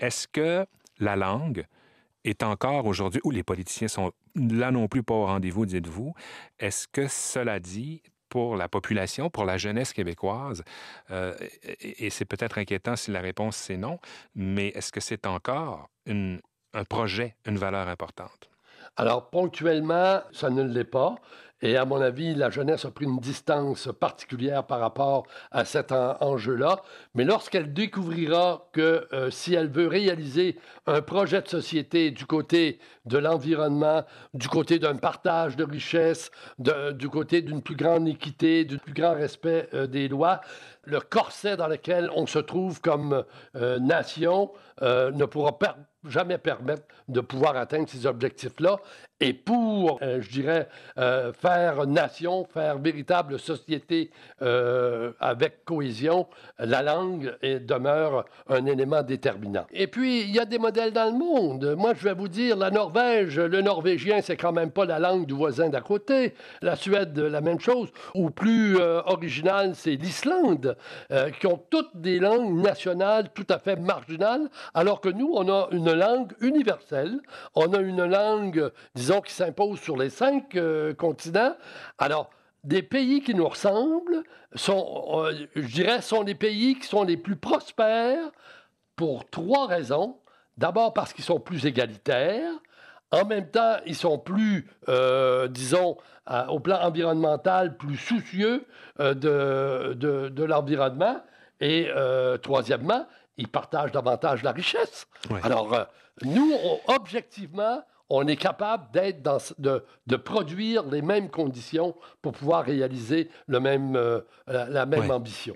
Est-ce que la langue est encore aujourd'hui, où les politiciens sont là non plus pas au rendez-vous, dites-vous, est-ce que cela dit, pour la population, pour la jeunesse québécoise? Euh, et, c'est peut-être inquiétant si la réponse c'est non, mais est-ce que c'est encore un projet, une valeur importante? Alors, ponctuellement, ça ne l'est pas. Et à mon avis, la jeunesse a pris une distance particulière par rapport à cet enjeu-là. Mais lorsqu'elle découvrira que euh, si elle veut réaliser un projet de société du côté de l'environnement, du côté d'un partage de richesses, du côté d'une plus grande équité, du plus grand respect euh, des lois, le corset dans lequel on se trouve comme euh, nation ne pourra jamais permettre de pouvoir atteindre ces objectifs-là et pour, euh, je dirais, euh, faire nation, faire véritable société euh, avec cohésion, la langue demeure un élément déterminant. Et puis, il y a des modèles dans le monde. Moi, je vais vous dire, la Norvège, le norvégien, c'est quand même pas la langue du voisin d'à côté. La Suède, la même chose. Ou plus original, c'est l'Islande, qui ont toutes des langues nationales tout à fait marginales, alors que nous, on a une langue universelle, on a une langue, qui s'imposent sur les cinq euh, continents. Alors, des pays qui nous ressemblent, sont, euh, je dirais, sont les pays qui sont les plus prospères pour trois raisons. D'abord parce qu'ils sont plus égalitaires. En même temps, ils sont plus, euh, disons, au plan environnemental, plus soucieux de, de, l'environnement. Et troisièmement, ils partagent davantage la richesse. Alors, nous, objectivement, on est capable d'être dans, de, produire les mêmes conditions pour pouvoir réaliser euh, la, même ambition.